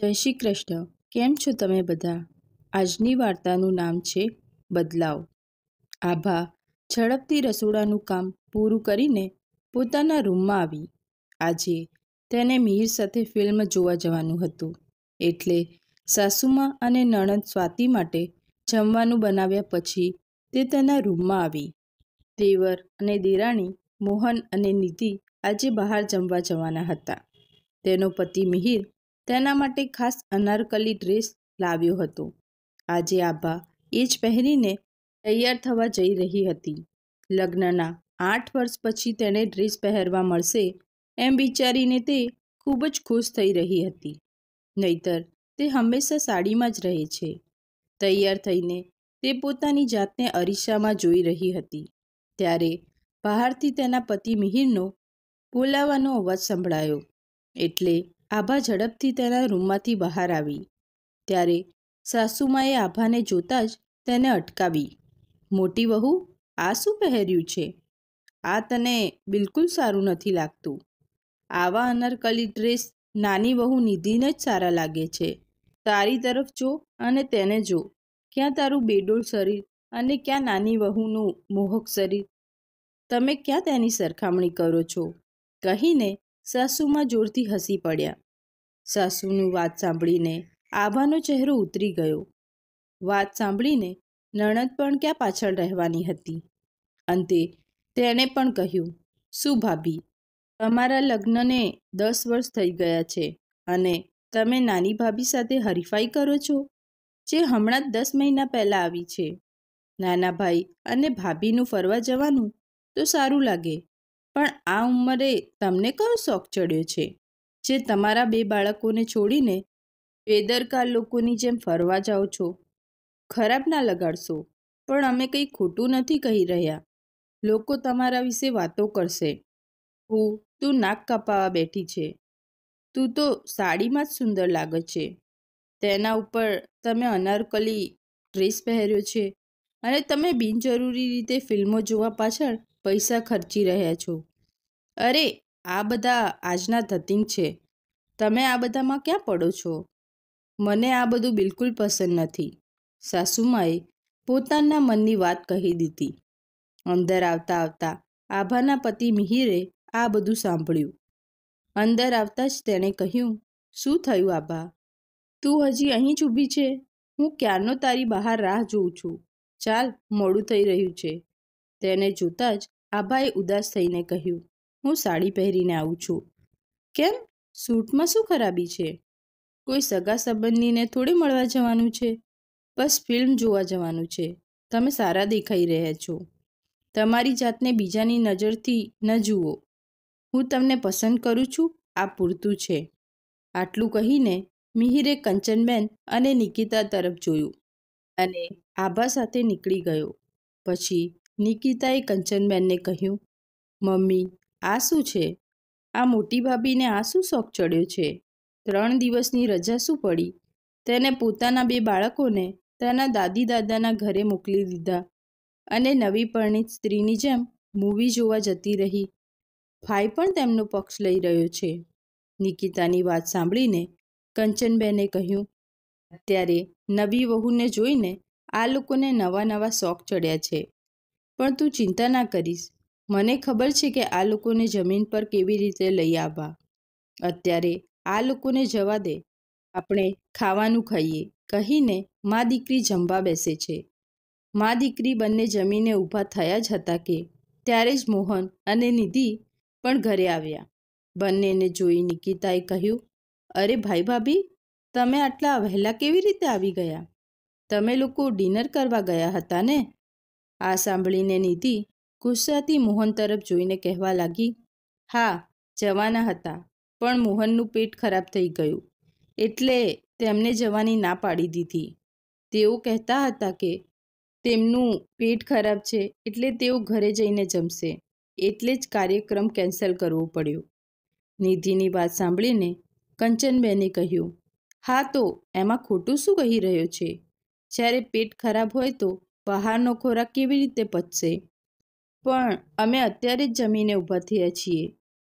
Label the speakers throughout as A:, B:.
A: જય શ્રી કૃષ્ણ કેમ છો તમે બધા આજની વાર્તાનું નામ છે બદલાવ આભા ઝડપથી રસોડાનું કામ પૂરું કરીને પોતાના રૂમમાં આવી આજે તેને મિહિર સાથે ફિલ્મ જોવા જવાનું હતું એટલે સાસુમાં અને નણંદ સ્વાતિ માટે જમવાનું બનાવ્યા પછી તે તેના રૂમમાં આવી દેવર અને દેરાણી મોહન અને નિધિ આજે બહાર જમવા જવાના હતા તેનો પતિ મિહિર તેના માટે ખાસ અનારકલી ડ્રેસ લાવ્યો હતો આજે આભા એ જ પહેરીને તૈયાર થવા જઈ રહી હતી લગ્નના આઠ વર્ષ પછી તેણે ડ્રેસ પહેરવા મળશે એમ વિચારીને તે ખૂબ જ ખુશ થઈ રહી હતી નહીતર તે હંમેશા સાડીમાં જ રહે છે તૈયાર થઈને તે પોતાની જાતને અરીસામાં જોઈ રહી હતી ત્યારે બહારથી તેના પતિ મિહિરનો બોલાવાનો અવાજ સંભળાયો એટલે આભા ઝડપથી તેના રૂમમાંથી બહાર આવી ત્યારે સાસુમાએ આભાને જોતાં જ તેને અટકાવી મોટી વહુ આ શું પહેર્યું છે આ તને બિલકુલ સારું નથી લાગતું આવા અનરકલી ડ્રેસ નાની વહુ નિધિને જ સારા લાગે છે તારી તરફ જો અને તેને જો ક્યાં તારું બેડોળ શરીર અને ક્યાં નાની વહુનું મોહક શરીર તમે ક્યાં તેની સરખામણી કરો છો કહીને સાસુમાં જોરથી હસી પડ્યા સાસુનું વાત સાંભળીને આભાનો ચહેરો ઉતરી ગયો વાત સાંભળીને નણદ પણ ક્યાં પાછળ રહેવાની હતી અંતે તેણે પણ કહ્યું શું ભાભી તમારા લગ્નને દસ વર્ષ થઈ ગયા છે અને તમે નાની ભાભી સાથે હરીફાઈ કરો છો જે હમણાં જ દસ મહિના પહેલાં આવી છે નાના ભાઈ અને ભાભીનું ફરવા જવાનું તો સારું લાગે પણ આ ઉંમરે તમને કયો શોખ ચડ્યો છે જે તમારા બે બાળકોને છોડીને બેદરકાર લોકોની જેમ ફરવા જાઓ છો ખરાબ ના લગાડશો પણ અમે કંઈ ખોટું નથી કહી રહ્યા લોકો તમારા વિશે વાતો કરશે હું તું નાક કપાવા બેઠી છે તું તો સાડીમાં જ સુંદર લાગે છે તેના ઉપર તમે અનારકલી ડ્રેસ પહેર્યો છે અને તમે બિનજરૂરી રીતે ફિલ્મો જોવા પાછળ પૈસા ખર્ચી રહ્યા છો અરે આ બધા આજના ધતિંગ છે તમે આ બધામાં ક્યાં પડો છો મને આ બધું બિલકુલ પસંદ નથી સાસુમાએ પોતાના મનની વાત કહી દીધી અંદર આવતા આવતા આભાના પતિ મિહિરે આ બધું સાંભળ્યું અંદર આવતા જ તેણે કહ્યું શું થયું આભા તું હજી અહીં જ ઊભી છે હું ક્યારનો તારી બહાર રાહ જોઉં છું ચાલ મોડું થઈ રહ્યું છે તેને જોતાં જ આભાએ ઉદાસ થઈને કહ્યું હું સાડી પહેરીને આવું છું કેમ સૂટમાં શું ખરાબી છે કોઈ સગા સંબંધીને થોડી મળવા જવાનું છે બસ ફિલ્મ જોવા જવાનું છે તમે સારા દેખાઈ રહ્યા છો તમારી જાતને બીજાની નજરથી ન જુઓ હું તમને પસંદ કરું છું આ પૂરતું છે આટલું કહીને મિહિરે કંચનબેન અને નિકિતા તરફ જોયું અને આભા સાથે નીકળી ગયો પછી નિકિતાએ કંચનબેનને કહ્યું મમ્મી આ શું છે આ મોટી ભાભીને આ શું શોખ ચડ્યો છે ત્રણ દિવસની રજા શું પડી તેને પોતાના બે બાળકોને તેના દાદી દાદાના ઘરે મોકલી દીધા અને નવી પરણિત સ્ત્રીની જેમ મૂવી જોવા જતી રહી ભાઈ પણ તેમનો પક્ષ લઈ રહ્યો છે નિકિતાની વાત સાંભળીને કંચનબેને કહ્યું અત્યારે નવી વહુને જોઈને આ લોકોને નવા નવા શોખ ચડ્યા છે પણ તું ચિંતા ના કરીશ મને ખબર છે કે આ લોકોને જમીન પર કેવી રીતે લઈ આવવા અત્યારે આ લોકોને જવા દે આપણે ખાવાનું ખાઈએ કહીને મા દીકરી જમવા બેસે છે મા દીકરી બંને જમીને ઊભા થયા જ હતા કે ત્યારે જ મોહન અને નિધિ પણ ઘરે આવ્યા બંનેને જોઈ નિકિતાએ કહ્યું અરે ભાઈ ભાભી તમે આટલા વહેલા કેવી રીતે આવી ગયા તમે લોકો ડિનર કરવા ગયા હતા ને આ સાંભળીને નિધિ ગુસ્સાથી મોહન તરફ જોઈને કહેવા લાગી હા જવાના હતા પણ મોહનનું પેટ ખરાબ થઈ ગયું એટલે તેમને જવાની ના પાડી દીધી તેઓ કહેતા હતા કે તેમનું પેટ ખરાબ છે એટલે તેઓ ઘરે જઈને જમશે એટલે જ કાર્યક્રમ કેન્સલ કરવો પડ્યો નિધિની વાત સાંભળીને કંચનબેને કહ્યું હા તો એમાં ખોટું શું કહી રહ્યો છે જ્યારે પેટ ખરાબ હોય તો બહારનો ખોરાક કેવી રીતે પચશે પણ અમે અત્યારે જ જમીને ઊભા થયા છીએ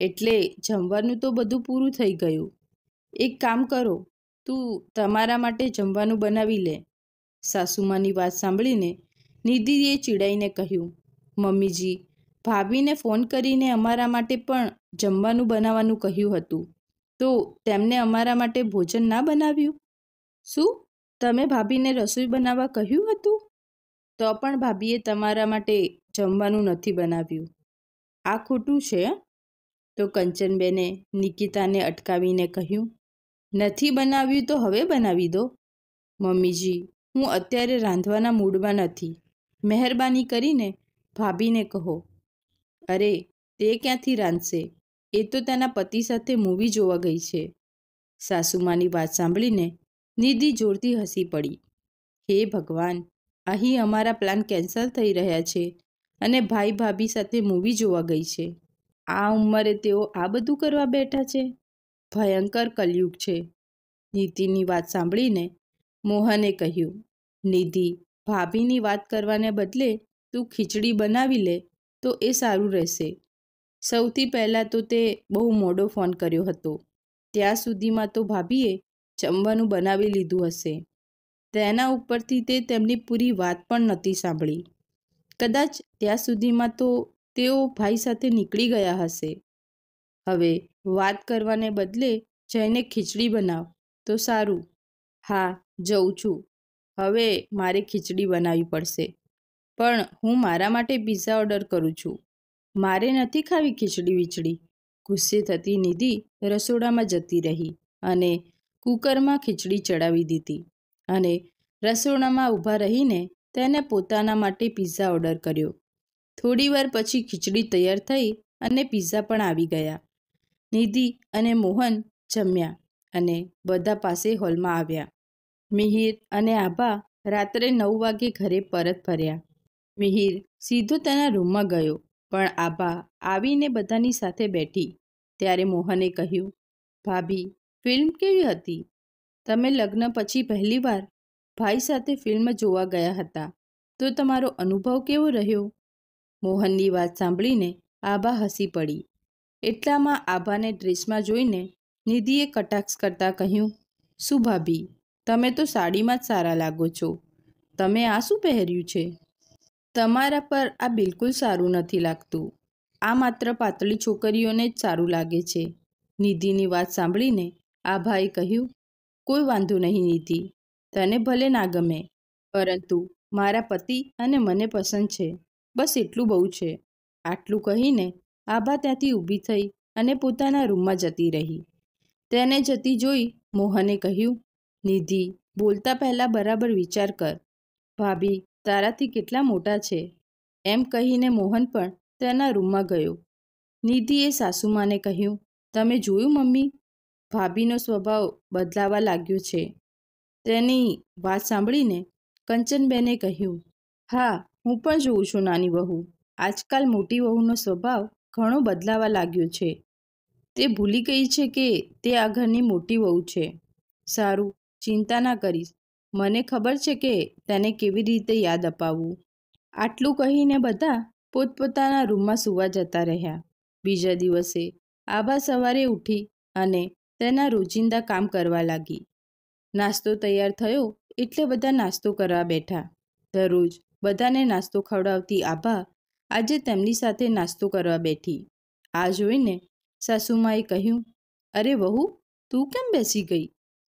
A: એટલે જમવાનું તો બધું પૂરું થઈ ગયું એક કામ કરો તું તમારા માટે જમવાનું બનાવી લે સાસુમાની વાત સાંભળીને નિધિએ ચીડાઈને કહ્યું મમ્મીજી ભાભીને ફોન કરીને અમારા માટે પણ જમવાનું બનાવવાનું કહ્યું હતું તો તેમણે અમારા માટે ભોજન ના બનાવ્યું શું તમે ભાભીને રસોઈ બનાવવા કહ્યું હતું તો પણ ભાભીએ તમારા માટે જમવાનું નથી બનાવ્યું આ ખોટું છે તો કંચનબેને નિકિતાને અટકાવીને કહ્યું નથી બનાવ્યું તો હવે બનાવી દો મમ્મીજી હું અત્યારે રાંધવાના મૂડમાં નથી મહેરબાની કરીને ભાભીને કહો અરે તે ક્યાંથી રાંધશે એ તો તેના પતિ સાથે મૂવી જોવા ગઈ છે સાસુમાની વાત સાંભળીને નિધિ જોરથી હસી પડી હે ભગવાન અહીં અમારા પ્લાન કેન્સલ થઈ રહ્યા છે અને ભાઈ ભાભી સાથે મૂવી જોવા ગઈ છે આ ઉંમરે તેઓ આ બધું કરવા બેઠા છે ભયંકર કલયુગ છે નીતિની વાત સાંભળીને મોહને કહ્યું નિધિ ભાભીની વાત કરવાને બદલે તું ખીચડી બનાવી લે તો એ સારું રહેશે સૌથી પહેલાં તો તે બહુ મોડો ફોન કર્યો હતો ત્યાં સુધીમાં તો ભાભીએ જમવાનું બનાવી લીધું હશે તેના ઉપરથી તે તેમની પૂરી વાત પણ નહોતી સાંભળી કદાચ ત્યાં સુધીમાં તો તેઓ ભાઈ સાથે નીકળી ગયા હશે હવે વાત કરવાને બદલે જઈને ખીચડી બનાવ તો સારું હા જઉં છું હવે મારે ખીચડી બનાવવી પડશે પણ હું મારા માટે પીઝા ઓર્ડર કરું છું મારે નથી ખાવી ખીચડી વીચડી ગુસ્સે થતી નિધિ રસોડામાં જતી રહી અને કુકરમાં ખીચડી ચડાવી દીધી અને રસોડામાં ઊભા રહીને તેને પોતાના માટે પીઝા ઓર્ડર કર્યો થોડીવાર પછી ખીચડી તૈયાર થઈ અને પિઝા પણ આવી ગયા નિધિ અને મોહન જમ્યા અને બધા પાસે હોલમાં આવ્યા મિહિર અને આભા રાત્રે નવ વાગે ઘરે પરત ફર્યા મિહિર સીધો તેના રૂમમાં ગયો પણ આભા આવીને બધાની સાથે બેઠી ત્યારે મોહને કહ્યું ભાભી ફિલ્મ કેવી હતી તમે લગ્ન પછી પહેલીવાર ભાઈ સાથે ફિલ્મ જોવા ગયા હતા તો તમારો અનુભવ કેવો રહ્યો મોહનની વાત સાંભળીને આભા હસી પડી એટલામાં આભાને ડ્રેસમાં જોઈને નિધિએ કટાક્ષ કરતાં કહ્યું શું ભાભી તમે તો સાડીમાં જ સારા લાગો છો તમે આ શું પહેર્યું છે તમારા પર આ બિલકુલ સારું નથી લાગતું આ માત્ર પાતળી છોકરીઓને જ સારું લાગે છે નિધિની વાત સાંભળીને આભાએ કહ્યું કોઈ વાંધો નહીં નિધિ તને ભલે ના ગમે પરંતુ મારા પતિ અને મને પસંદ છે બસ એટલું બહુ છે આટલું કહીને આભા ત્યાંથી ઊભી થઈ અને પોતાના રૂમમાં જતી રહી તેને જતી જોઈ મોહને કહ્યું નિધિ બોલતા પહેલાં બરાબર વિચાર કર ભાભી તારાથી કેટલા મોટા છે એમ કહીને મોહન પણ તેના રૂમમાં ગયો નિધિએ સાસુમાને કહ્યું તમે જોયું મમ્મી ભાભીનો સ્વભાવ બદલાવા લાગ્યો છે તેની વાત સાંભળીને કંચનબેને કહ્યું હા હું પણ જોઉં છું નાની વહુ આજકાલ મોટી વહુનો સ્વભાવ ઘણો બદલાવા લાગ્યો છે તે ભૂલી ગઈ છે કે તે આ ઘરની મોટી વહુ છે સારું ચિંતા ના કરીશ મને ખબર છે કે તેને કેવી રીતે યાદ અપાવવું આટલું કહીને બધા પોતપોતાના રૂમમાં સૂવા જતા રહ્યા બીજા દિવસે આભા સવારે ઉઠી અને તેના રોજિંદા કામ કરવા લાગી નાસ્તો તૈયાર થયો એટલે બધા નાસ્તો કરવા બેઠા દરરોજ બધાને નાસ્તો ખવડાવતી આભા આજે તેમની સાથે નાસ્તો કરવા બેઠી આ જોઈને સાસુમાએ કહ્યું અરે વહુ તું કેમ બેસી ગઈ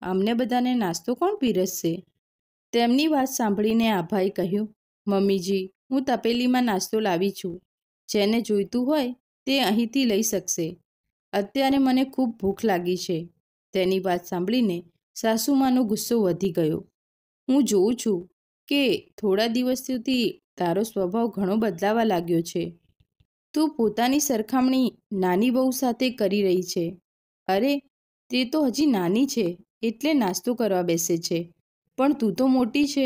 A: અમને બધાને નાસ્તો કોણ પીરસશે તેમની વાત સાંભળીને આભાએ કહ્યું મમ્મીજી હું તપેલીમાં નાસ્તો લાવી છું જેને જોઈતું હોય તે અહીંથી લઈ શકશે અત્યારે મને ખૂબ ભૂખ લાગી છે તેની વાત સાંભળીને સાસુમાનો ગુસ્સો વધી ગયો હું જોઉં છું કે થોડા દિવસ સુધી તારો સ્વભાવ ઘણો બદલાવા લાગ્યો છે તું પોતાની સરખામણી નાની બહુ સાથે કરી રહી છે અરે તે તો હજી નાની છે એટલે નાસ્તો કરવા બેસે છે પણ તું તો મોટી છે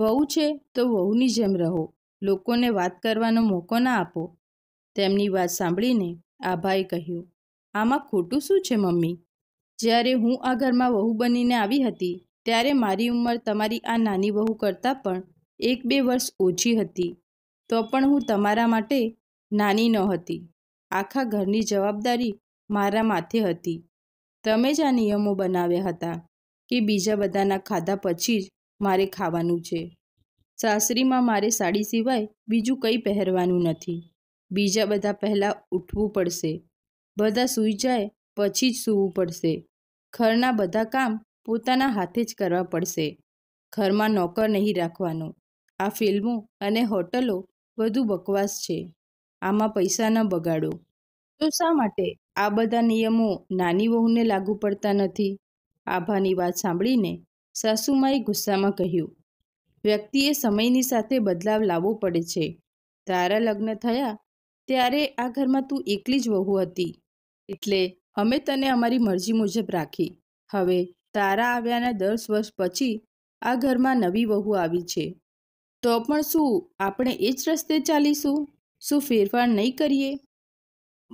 A: વહુ છે તો વહુની જેમ રહો લોકોને વાત કરવાનો મોકો ના આપો તેમની વાત સાંભળીને આભાએ કહ્યું આમાં ખોટું શું છે મમ્મી જ્યારે હું આ ઘરમાં વહુ બનીને આવી હતી ત્યારે મારી ઉંમર તમારી આ નાની વહુ કરતાં પણ એક બે વર્ષ ઓછી હતી તો પણ હું તમારા માટે નાની ન હતી આખા ઘરની જવાબદારી મારા માથે હતી તમે જ આ નિયમો બનાવ્યા હતા કે બીજા બધાના ખાધા પછી જ મારે ખાવાનું છે સાસરીમાં મારે સાડી સિવાય બીજું કંઈ પહેરવાનું નથી બીજા બધા પહેલાં ઉઠવું પડશે બધા સૂઈ જાય પછી જ સૂવું પડશે ઘરના બધા કામ પોતાના હાથે જ કરવા પડશે ઘરમાં નોકર નહીં રાખવાનો આ ફિલ્મો અને હોટલો વધુ બકવાસ છે આમાં પૈસા ન બગાડો તો શા માટે આ બધા નિયમો નાની વહુને લાગુ પડતા નથી આભાની વાત સાંભળીને સાસુમાએ ગુસ્સામાં કહ્યું વ્યક્તિએ સમયની સાથે બદલાવ લાવવો પડે છે તારા લગ્ન થયા ત્યારે આ ઘરમાં તું એકલી જ વહુ હતી એટલે અમે તને અમારી મરજી મુજબ રાખી હવે તારા આવ્યાના દસ વર્ષ પછી આ ઘરમાં નવી વહુ આવી છે તો પણ શું આપણે એ જ રસ્તે ચાલીશું શું ફેરફાર નહીં કરીએ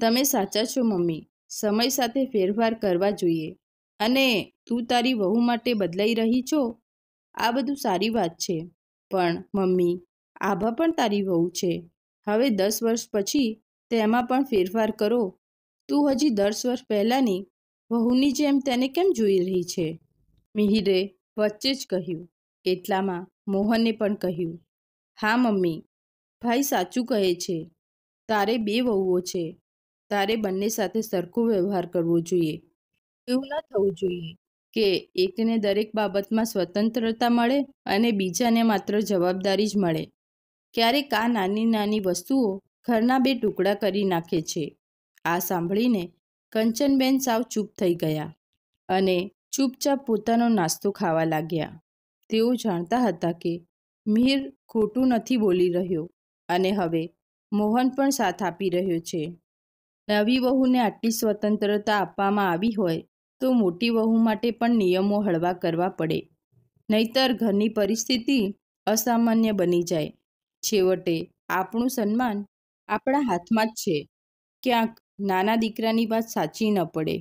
A: તમે સાચા છો મમ્મી સમય સાથે ફેરફાર કરવા જોઈએ અને તું તારી વહુ માટે બદલાઈ રહી છો આ બધું સારી વાત છે પણ મમ્મી આભા પણ તારી વહુ છે હવે દસ વર્ષ પછી તેમાં પણ ફેરફાર કરો તું હજી દસ વર્ષ પહેલાંની વહુની જેમ તેને કેમ જોઈ રહી છે મિહિરે વચ્ચે જ કહ્યું એટલામાં મોહને પણ કહ્યું હા મમ્મી ભાઈ સાચું કહે છે તારે બે વહુઓ છે તારે બંને સાથે સરખો વ્યવહાર કરવો જોઈએ એવું ન થવું જોઈએ કે એકને દરેક બાબતમાં સ્વતંત્રતા મળે અને બીજાને માત્ર જવાબદારી જ મળે ક્યારેક આ નાની નાની વસ્તુઓ ઘરના બે ટુકડા કરી નાખે છે આ સાંભળીને કંચનબેન સાવ ચૂપ થઈ ગયા અને ચૂપચાપ પોતાનો નાસ્તો ખાવા લાગ્યા તેઓ જાણતા હતા કે મીર ખોટું નથી બોલી રહ્યો અને હવે મોહન પણ સાથ આપી રહ્યો છે નવી વહુને આટલી સ્વતંત્રતા આપવામાં આવી હોય તો મોટી વહુ માટે પણ નિયમો હળવા કરવા પડે નહીતર ઘરની પરિસ્થિતિ અસામાન્ય બની જાય છેવટે આપણું સન્માન આપણા હાથમાં જ છે ક્યાંક નાના દીકરાની વાત સાચી ન પડે